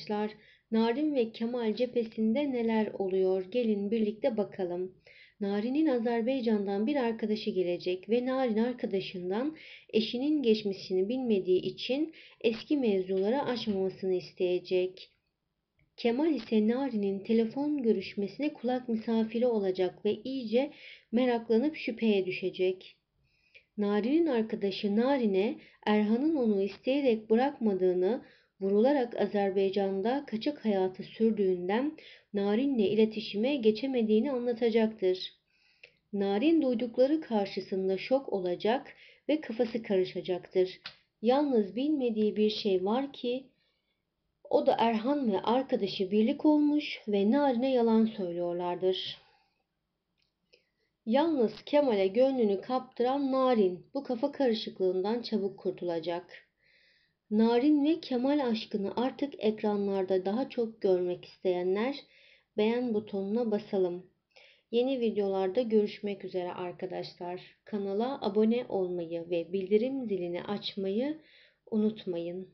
arkadaşlar Narin ve Kemal cephesinde neler oluyor? Gelin birlikte bakalım. Narin'in Azerbaycan'dan bir arkadaşı gelecek ve Narin arkadaşından eşinin geçmişini bilmediği için eski mevzulara aşmamasını isteyecek. Kemal ise Narin'in telefon görüşmesine kulak misafiri olacak ve iyice meraklanıp şüpheye düşecek. Narin'in arkadaşı Narin'e Erhan'ın onu isteyerek bırakmadığını, vurularak Azerbaycan'da kaçak hayatı sürdüğünden Narin'le iletişime geçemediğini anlatacaktır. Narin duydukları karşısında şok olacak ve kafası karışacaktır. Yalnız bilmediği bir şey var ki o da Erhan ve arkadaşı birlik olmuş ve Narin'e yalan söylüyorlardır. Yalnız Kemal'e gönlünü kaptıran Narin bu kafa karışıklığından çabuk kurtulacak.'' Narin ve Kemal aşkını artık ekranlarda daha çok görmek isteyenler beğen butonuna basalım. Yeni videolarda görüşmek üzere arkadaşlar. Kanala abone olmayı ve bildirim zilini açmayı unutmayın.